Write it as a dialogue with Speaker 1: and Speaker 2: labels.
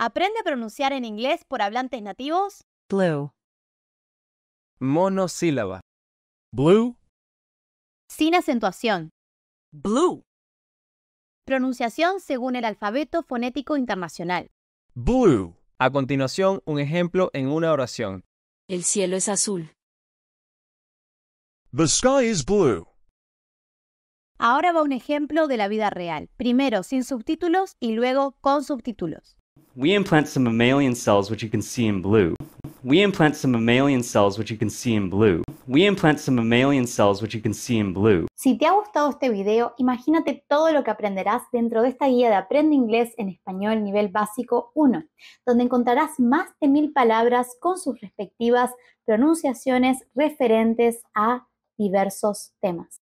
Speaker 1: Aprende a pronunciar en inglés por hablantes nativos.
Speaker 2: Blue. Monosílaba. Blue.
Speaker 1: Sin acentuación. Blue. Pronunciación según el alfabeto fonético internacional.
Speaker 3: Blue. A continuación, un ejemplo en una oración.
Speaker 1: El cielo es azul.
Speaker 3: The sky is blue.
Speaker 1: Ahora va un ejemplo de la vida real, primero sin subtítulos y luego con subtítulos
Speaker 4: we implant some mammalian cells, which you can see in blue. We implant some mammalian cells, which you can see in blue. We implant some mammalian cells, which you can see in blue.
Speaker 1: Si te ha gustado este video, imagínate todo lo que aprenderás dentro de esta guía de Aprende Inglés en Español Nivel Básico 1, donde encontrarás más de mil palabras con sus respectivas pronunciaciones referentes a diversos temas.